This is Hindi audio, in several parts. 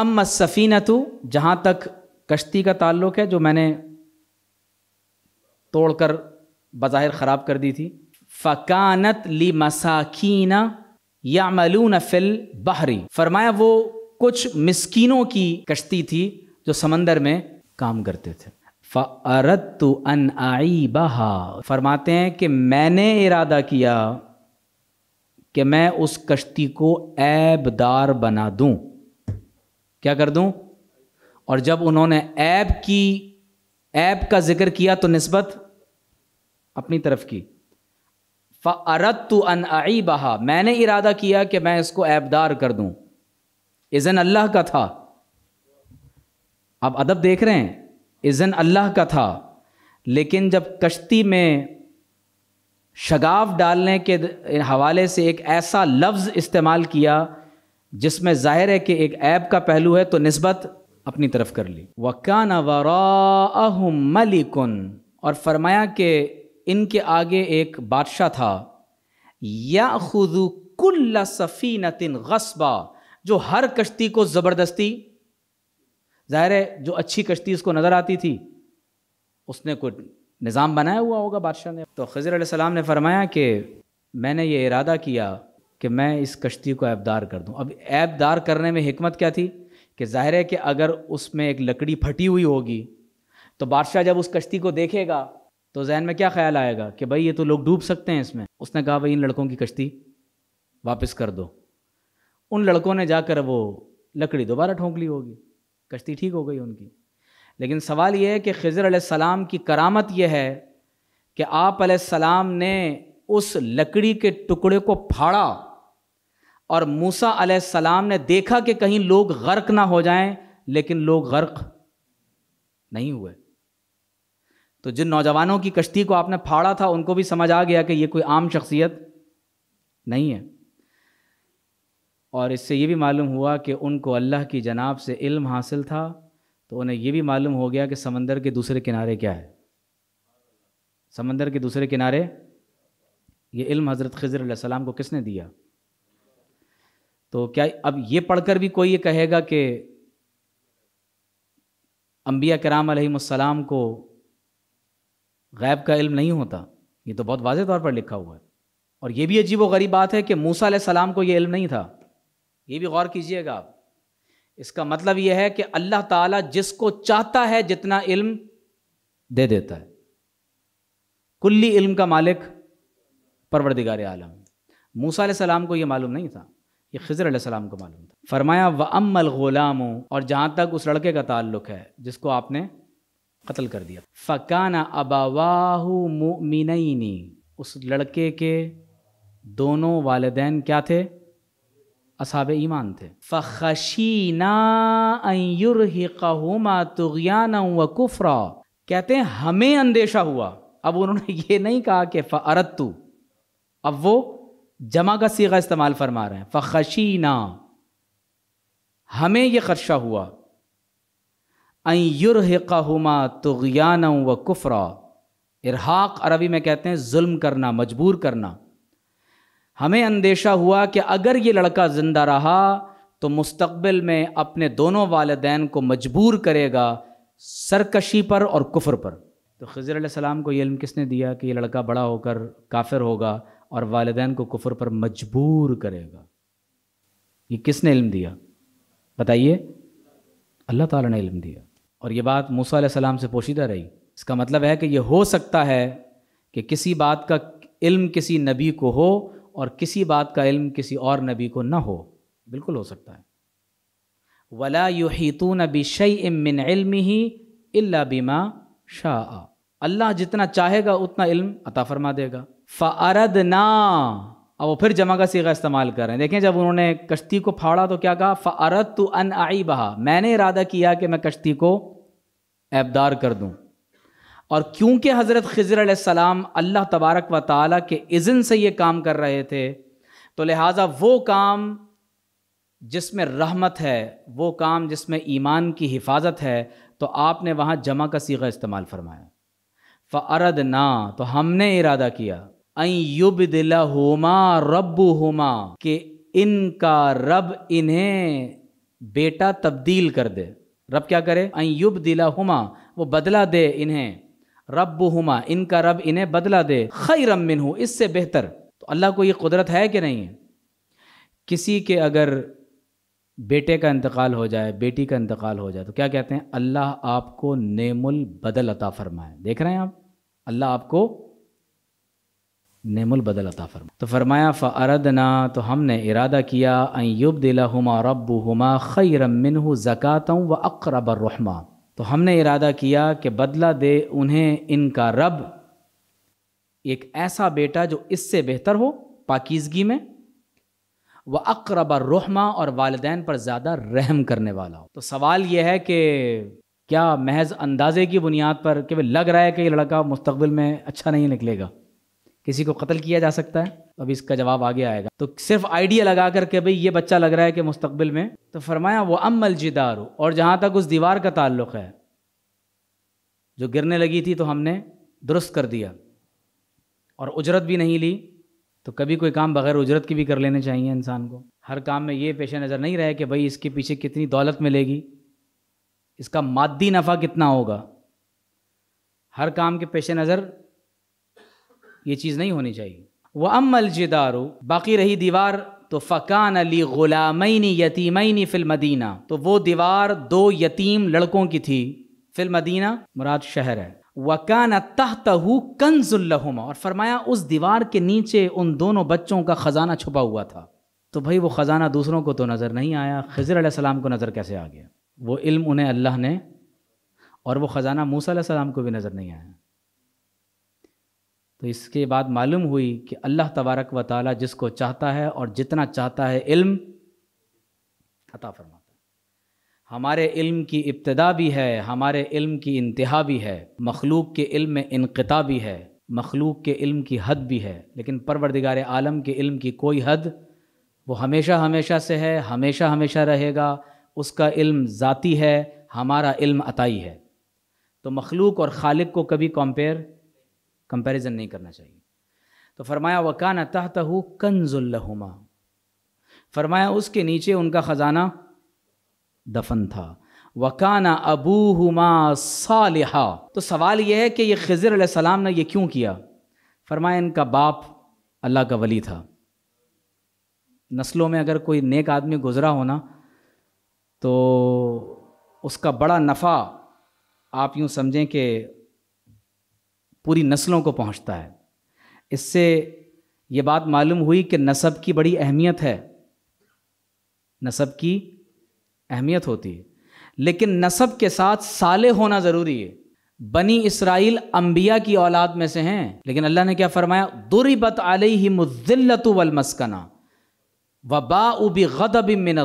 अम सफ़ीना तो जहाँ तक कश्ती का ताल्लुक है जो मैंने तोड़कर बज़ाहिर ख़राब कर दी थी फ़कानत ली या मलून फिल बहरी फरमाया वो कुछ मिस्कीनों की कश्ती थी जो समंदर में काम करते थे फ़रत अन आई बहा फरमाते हैं कि मैंने इरादा किया कि मैं उस कश्ती को ऐबदार बना दूँ क्या कर दूं और जब उन्होंने ऐब की ऐब का जिक्र किया तो नस्बत अपनी तरफ की फ़रत तो अन आई बहा मैंने इरादा किया कि मैं इसको ऐबदार कर दूं इज़न अल्लाह का था आप अदब देख रहे हैं इज़न अल्लाह का था लेकिन जब कश्ती में शगाफ डालने के हवाले से एक ऐसा लफ्ज़ इस्तेमाल किया जिसमें जाहिर है कि एक ऐब का पहलू है तो नस्बत अपनी तरफ कर ली वकान मलिकुन और फरमाया कि इनके आगे एक बादशाह था या खुदू कुल्ला सफ़ी नतिन गस्बा जो हर कश्ती को ज़बरदस्ती ज़ाहिर है जो अच्छी कश्ती उसको नज़र आती थी उसने कुछ निज़ाम बनाया हुआ होगा बादशाह ने तो खजर सलाम ने फरमाया कि मैंने ये इरादा किया कि मैं इस कश्ती को ऐबदार कर दूं अब ऐबदार करने में हमत क्या थी कि जाहिर है कि अगर उसमें एक लकड़ी फटी हुई होगी तो बादशाह जब उस कश्ती को देखेगा तो जहन में क्या ख्याल आएगा कि भाई ये तो लोग डूब सकते हैं इसमें उसने कहा भाई इन लड़कों की कश्ती वापस कर दो उन लड़कों ने जाकर वो लकड़ी दोबारा ठोंक ली होगी कश्ती ठीक हो गई उनकी लेकिन सवाल यह है कि खजर सलाम की करामत यह है कि आप सलाम ने उस लकड़ी के टुकड़े को फाड़ा और मूसा सलाम ने देखा कि कहीं लोग गर्क ना हो जाएं लेकिन लोग गर्क नहीं हुए तो जिन नौजवानों की कश्ती को आपने फाड़ा था उनको भी समझ आ गया कि ये कोई आम शख्सियत नहीं है और इससे ये भी मालूम हुआ कि उनको अल्लाह की जनाब से इल्म हासिल था तो उन्हें यह भी मालूम हो गया कि समंदर के दूसरे किनारे क्या है समंदर के दूसरे किनारे ये इल्म हज़रत खजर सलाम को किसने दिया तो क्या अब ये पढ़कर भी कोई ये कहेगा कि अम्बिया कराम को गैब का इल्म नहीं होता ये तो बहुत वाज तौर पर लिखा हुआ है और ये भी अजीब व गरीब बात है कि मूसा सलाम को ये इल्म नहीं था ये भी गौर कीजिएगा आप इसका मतलब यह है कि अल्लाह ताला जिसको चाहता है जितना इल्म दे देता है कुल्ली इल्म का मालिक परवरदिगार आलम मूसा सलाम को यह मालूम नहीं था ये खज़र सलाम को मालूम था फरमाया व अमल ग़ुलाम और जहाँ तक उस लड़के का ताल्लुक है जिसको आपने कत्ल कर दिया फ़काना अबावाहू मोमिननी उस लड़के के दोनों वालदेन क्या थे असाब ईमान थे कहुमा तुगियाना व कुफरा कहते हैं हमें अंदेशा हुआ अब उन्होंने ये नहीं कहा कि फ़रतू अब वो जमा का सीगा इस्तेमाल फरमा रहे हैं फ़खशीना हमें ये खदशा हुआ अयुरहुमा तुगयान व कुफरा इरहाक अरबी में कहते हैं जुल्म करना मजबूर करना हमें अंदेशा हुआ कि अगर ये लड़का ज़िंदा रहा तो मुस्तबिल में अपने दोनों वालदेन को मजबूर करेगा सरकशी पर और कुफर पर तो खज़र सलाम को ये इल्म किसने दिया कि ये लड़का बड़ा होकर काफिर होगा और वालदेन को कुफर पर मजबूर करेगा ये किसने इल्म दिया बताइए अल्लाह ताला ने इल्म दिया और ये बात मूसा सलाम से पोशीदा रही इसका मतलब है कि ये हो सकता है कि किसी बात का इल्म किसी नबी को हो और किसी बात का इल्म किसी और नबी को ना हो बिल्कुल हो सकता है वला युतू नबी शई इमिन ही इल्ला बीमा शाह अल्लाह जितना चाहेगा उतना इल्म अता फरमा देगा फ़रद ना अब वो फिर जमा का सीगा इस्तेमाल कर रहे हैं देखें जब उन्होंने कश्ती को फाड़ा तो क्या कहा फ़रद तो अन आई बहा मैंने इरादा किया कि मैं कश्ती को ऐबदार कर दूँ और क्योंकि हज़रत खजर सलाम अल्लाह तबारक व ताली के इज़न से ये काम कर रहे थे तो लिहाजा वो काम जिसमें रहमत है वो काम जिसमें ईमान की हिफाजत है तो आपने वहाँ जमा का सीगा इस्तेमाल फरमाया फ़रद ना तो हमने इरादा किया युब दिला होमा रब होमा के इनका रब इन्हें बेटा तब्दील कर दे रब क्या करे युब दिला हुमा वो बदला दे इन्हें रब हुमा इनका रब इन्हें बदला दे खई रमिन हो इससे बेहतर तो अल्लाह को ये कुदरत है कि नहीं किसी के अगर बेटे का इंतकाल हो जाए बेटी का इंतकाल हो जाए तो क्या कहते हैं अल्लाह आपको नेमुल बदल अता फरमाए देख रहे हैं आप अल्लाह आपको नेमुल बदल अता फरमा तो फरमाया फ़ अरदना तो हमने इरादा किया अयुब हम रब हुमा खई रमिन ज़क़़तों व रहमा तो हमने इरादा किया कि बदला दे उन्हें इनका रब एक ऐसा बेटा जो इससे बेहतर हो पाकिजगी में वह व रहमा और वालदेन पर ज़्यादा रहम करने वाला हो तो सवाल यह है कि क्या महज अंदाजे की बुनियाद पर कि लग रहा है कि ये लड़का मुस्तबिल में अच्छा नहीं निकलेगा किसी को कत्ल किया जा सकता है अब इसका जवाब आगे आएगा तो सिर्फ आइडिया लगा करके भाई ये बच्चा लग रहा है कि मुस्तबिल में तो फरमाया वो अमल जिदार और जहाँ तक उस दीवार का ताल्लुक है जो गिरने लगी थी तो हमने दुरुस्त कर दिया और उजरत भी नहीं ली तो कभी कोई काम बगैर उजरत की भी कर लेने चाहिए इंसान को हर काम में ये पेशे नज़र नहीं रहे कि भाई इसके पीछे कितनी दौलत मिलेगी इसका मादी नफ़ा कितना होगा हर काम के पेशे नज़र ये चीज़ नहीं होनी चाहिए व अमल जिदारो बाकी रही दीवार तो फ़कान अली गुलामी यतीमैनी फिल मदीना तो वो दीवार दो यतीम लड़कों की थी फिल मदीना मुराद शहर है वकान तहतहू कंजुल्लहुमा और फरमाया उस दीवार के नीचे उन दोनों बच्चों का ख़जाना छुपा हुआ था तो भाई वो ख़जाना दूसरों को तो नज़र नहीं आया खजर सलाम को नज़र कैसे आ गया वो इल्म उन्हें अल्लाह ने और वो ख़जाना मूसा सलाम को भी नज़र नहीं आया तो इसके बाद मालूम हुई कि अल्लाह तबारक व ताली जिसको चाहता है और जितना चाहता है इल्म अता फरमाता है हमारे इल्म की इब्तदा भी है हमारे इल्म की इंतहा भी है मखलूक के इल्म में इनकता भी है मखलूक के इल्म की हद भी है लेकिन परवरदिगार आलम के इल्म की कोई हद वो हमेशा हमेशा से है हमेशा हमेशा रहेगा उसका इल्म ज़ाती है हमारा इल्म अताई है तो मखलूक और खालिक को कभी कंपेयर कंपैरिजन नहीं करना चाहिए तो फरमाया वकान तहत कंजुल्लहुमा फरमाया उसके नीचे उनका ख़जाना दफन था वकाना अबूहुमा सालिहा तो सवाल यह है कि ये खजर सलाम ने यह क्यों किया फरमाया इनका बाप अल्लाह का वली था नस्लों में अगर कोई नेक आदमी गुज़रा हो ना तो उसका बड़ा नफ़ा आप यूँ समझें कि पूरी नस्लों को पहुंचता है इससे ये बात मालूम हुई कि नसब की बड़ी अहमियत है नसब की अहमियत होती है लेकिन नसब के साथ साले होना ज़रूरी है बनी इसराइल अंबिया की औलाद में से हैं लेकिन अल्लाह ने क्या फरमाया दुरबत अलही मुजिल्लत वलमस्कना वबा उबी गदब मिन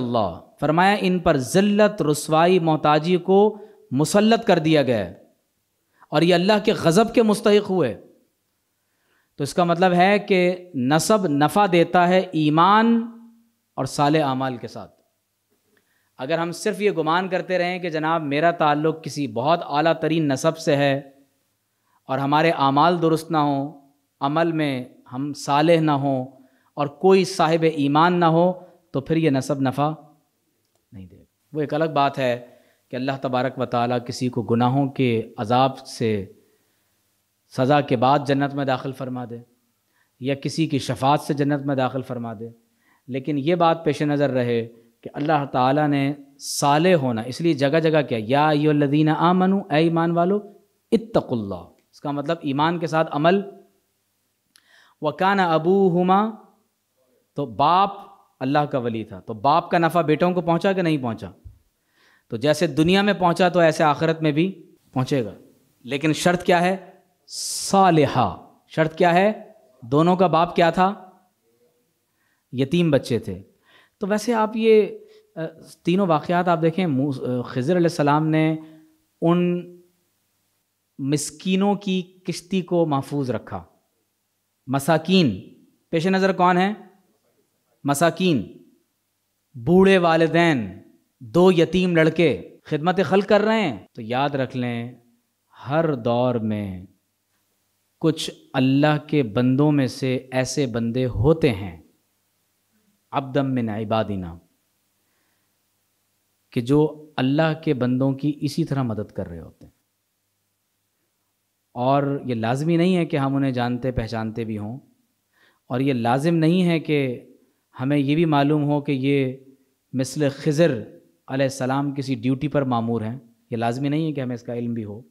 फरमाया इन पर ज़िल्लत रसवाई मोहताजी को मुसलत कर दिया गया है और ये अल्लाह के गज़ब के मुस्तक हुए तो इसका मतलब है कि नसब नफ़ा देता है ईमान और साल अमाल के साथ अगर हम सिर्फ ये गुमान करते रहें कि जनाब मेरा ताल्लुक़ किसी बहुत अली तरीन नसब से है और हमारे अमाल दुरुस्त ना हों अमल में हम साल ना हों और कोई साहिब ईमान ना हो तो फिर ये नसब नफ़ा नहीं देगा वो एक अलग बात है कि अल्लाह तबारक व ताली किसी को गुनाहों के अजाब से सज़ा के बाद जन्नत में दाखिल फरमा दे या किसी की शफात से जन्नत में दाखिल फरमा दे लेकिन ये बात पेश नज़र रहे कि अल्लाह ताला ने साले होना इसलिए जगह जगह क्या या आ मनु ए ईमान वालो इत्तकुल्ला इसका मतलब ईमान के साथ अमल वकाना अबू हुमा तो बाप अल्लाह का वली था तो बाप का नफ़ा बेटों को पहुंचा कि नहीं पहुंचा तो जैसे दुनिया में पहुंचा तो ऐसे आखिरत में भी पहुंचेगा लेकिन शर्त क्या है सालिहा शर्त क्या है दोनों का बाप क्या था यतीम बच्चे थे तो वैसे आप ये तीनों वाक़ात आप देखें खजर सलाम ने उन मस्किनों की किश्ती को महफूज रखा मसाकीन पेश नज़र कौन है मसाकीन बूढ़े वालदेन दो यतीम लड़के खिदमत खल कर रहे हैं तो याद रख लें हर दौर में कुछ अल्लाह के बंदों में से ऐसे बंदे होते हैं अबदम में इबादीना कि जो अल्लाह के बंदों की इसी तरह मदद कर रहे होते हैं और ये लाजमी नहीं है कि हम उन्हें जानते पहचानते भी हों और ये लाजिम नहीं है कि हमें ये भी मालूम हो कि ये मिसल खज़र सलाम किसी ड्यूटी पर मामूर हैं ये लाजमी नहीं है कि हमें इसका इल्म भी हो